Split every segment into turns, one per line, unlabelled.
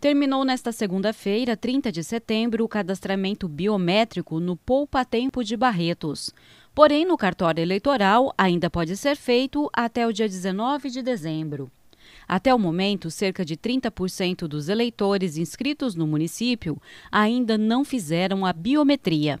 Terminou nesta segunda-feira, 30 de setembro, o cadastramento biométrico no Poupa Tempo de Barretos. Porém, no cartório eleitoral ainda pode ser feito até o dia 19 de dezembro. Até o momento, cerca de 30% dos eleitores inscritos no município ainda não fizeram a biometria.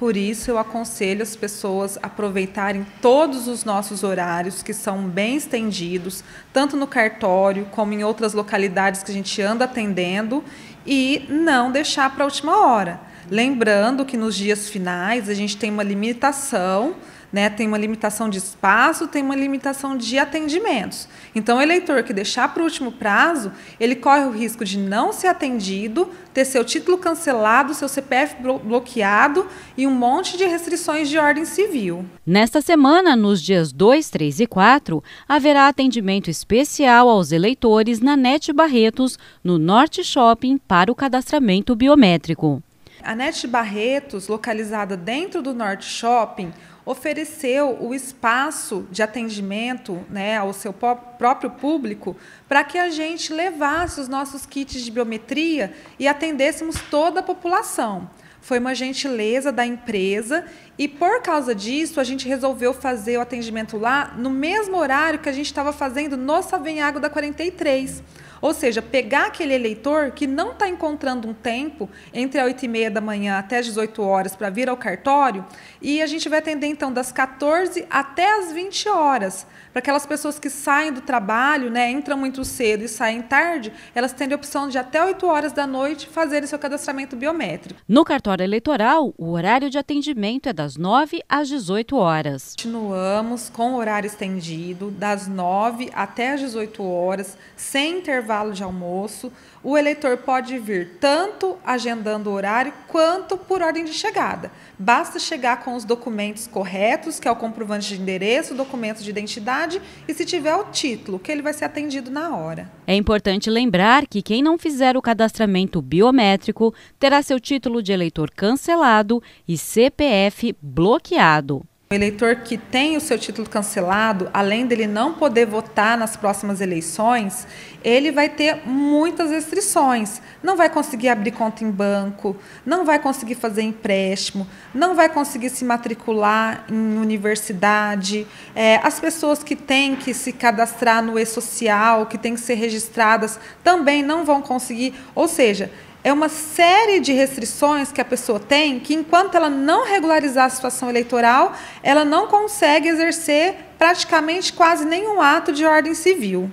Por isso, eu
aconselho as pessoas a aproveitarem todos os nossos horários, que são bem estendidos, tanto no cartório como em outras localidades que a gente anda atendendo, e não deixar para a última hora. Lembrando que nos dias finais a gente tem uma limitação, né? Tem uma limitação de espaço, tem uma limitação de atendimentos. Então, o eleitor que deixar para o último prazo, ele corre o risco de não ser atendido, ter seu título cancelado, seu CPF bloqueado e um monte de restrições de ordem civil.
Nesta semana, nos dias 2, 3 e 4, haverá atendimento especial aos eleitores na NET Barretos, no Norte Shopping, para o cadastramento biométrico.
A NET Barretos, localizada dentro do Norte Shopping, ofereceu o espaço de atendimento né, ao seu próprio público para que a gente levasse os nossos kits de biometria e atendêssemos toda a população. Foi uma gentileza da empresa e por causa disso a gente resolveu fazer o atendimento lá no mesmo horário que a gente estava fazendo no Savenhago da 43. Ou seja, pegar aquele eleitor que não está encontrando um tempo entre as 8 e meia da manhã até as 18 horas para vir ao cartório e a gente vai atender então das 14 até as 20 horas. Para aquelas pessoas que saem do trabalho, né, entram muito cedo e saem tarde, elas têm a opção de até 8 horas da noite fazerem seu cadastramento biométrico.
No cartório eleitoral, o horário de atendimento é das 9 às 18 horas.
Continuamos com o horário estendido, das 9 até as 18 horas, sem intervalo intervalo de almoço, o eleitor pode vir tanto agendando o horário quanto por ordem de chegada. Basta chegar com os documentos corretos, que é o comprovante de endereço, documento de identidade e se tiver o título, que ele vai ser atendido na hora.
É importante lembrar que quem não fizer o cadastramento biométrico terá seu título de eleitor cancelado e CPF bloqueado. O eleitor que tem o seu título cancelado, além dele não poder
votar nas próximas eleições, ele vai ter muitas restrições. Não vai conseguir abrir conta em banco, não vai conseguir fazer empréstimo, não vai conseguir se matricular em universidade. É, as pessoas que têm que se cadastrar no e-social, que têm que ser registradas, também não vão conseguir. Ou seja, é uma série de restrições que a pessoa tem que, enquanto ela não regularizar a situação eleitoral, ela não consegue exercer praticamente quase nenhum ato de ordem civil.